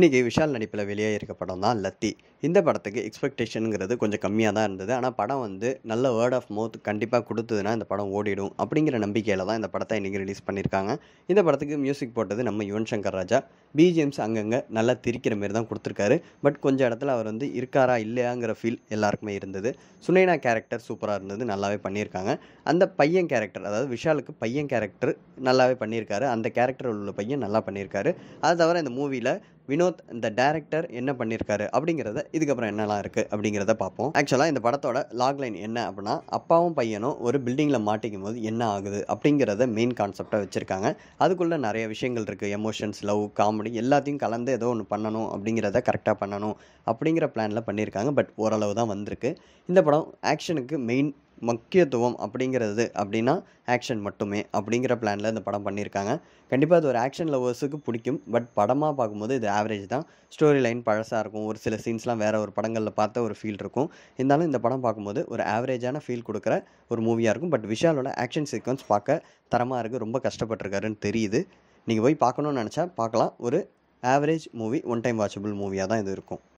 இன்றைக்கி விஷால் நடிப்பில் வெளியே இருக்க படம் தான் லத்தி இந்த படத்துக்கு எக்ஸ்பெக்டேஷனுங்கிறது கொஞ்சம் கம்மியாக தான் இருந்தது ஆனால் படம் வந்து நல்ல வேர்ட் ஆஃப் மவுத் கண்டிப்பாக கொடுத்ததுன்னா இந்த படம் ஓடிடும் அப்படிங்கிற நம்பிக்கையில் தான் இந்த படத்தை இன்றைக்கி ரிலீஸ் பண்ணியிருக்காங்க இந்த படத்துக்கு மியூசிக் போட்டது நம்ம யுவன் சங்கர் ராஜா பிஜிஎம்ஸ் அங்கங்கே நல்லா திரிக்கிற மாரி தான் கொடுத்துருக்காரு பட் கொஞ்சம் இடத்துல அவர் வந்து இருக்காரா இல்லையாங்கிற ஃபீல் எல்லாருக்குமே இருந்தது சுனைனா கேரக்டர் சூப்பராக இருந்தது நல்லாவே பண்ணியிருக்காங்க அந்த பையன் கேரக்டர் அதாவது விஷாலுக்கு பையன் கேரக்டர் நல்லாவே பண்ணியிருக்காரு அந்த கேரக்டர் உள்ள பையன் நல்லா பண்ணியிருக்காரு அது தவிர இந்த மூவியில் வினோத் இந்த டேரக்டர் என்ன பண்ணியிருக்காரு அப்படிங்கிறத இதுக்கப்புறம் என்னெல்லாம் இருக்குது அப்படிங்கிறத பார்ப்போம் ஆக்சுவலாக இந்த படத்தோட லாக்லைன் என்ன அப்படின்னா அப்பாவும் பையனும் ஒரு பில்டிங்கில் மாட்டிக்கும் போது என்ன ஆகுது அப்படிங்கிறத மெயின் கான்செப்டாக வச்சுருக்காங்க அதுக்குள்ளே நிறைய விஷயங்கள் இருக்குது எமோஷன்ஸ் லவ் காமெடி எல்லாத்தையும் கலந்து ஏதோ ஒன்று பண்ணணும் அப்படிங்கிறத கரெக்டாக பண்ணணும் அப்படிங்கிற பிளானில் பண்ணியிருக்காங்க பட் ஓரளவு தான் வந்திருக்கு இந்த படம் ஆக்ஷனுக்கு மெயின் முக்கியத்துவம் அப்படிங்கிறது அப்படின்னா ஆக்ஷன் மட்டுமே அப்படிங்கிற பிளானில் இந்த படம் பண்ணியிருக்காங்க கண்டிப்பாக அது ஒரு ஆக்ஷன் லவர்ஸுக்கு பிடிக்கும் பட் படமாக பார்க்கும்போது இது ஆவரேஜ் தான் ஸ்டோரி லைன் பழசாக இருக்கும் ஒரு சில சீன்ஸ்லாம் வேறு ஒரு படங்களில் பார்த்த ஒரு ஃபீல் இருக்கும் இருந்தாலும் இந்த படம் பார்க்கும்போது ஒரு ஆவரேஜான ஃபீல் கொடுக்குற ஒரு மூவியாக இருக்கும் பட் விஷாலோட ஆக்ஷன் சீக்வன்ஸ் பார்க்க தரமாக இருக்குது ரொம்ப கஷ்டப்பட்டுருக்காருன்னு தெரியுது நீங்கள் போய் பார்க்கணுன்னு நினச்சா பார்க்கலாம் ஒரு average movie one time watchable மூவியாக தான் இது இருக்கும்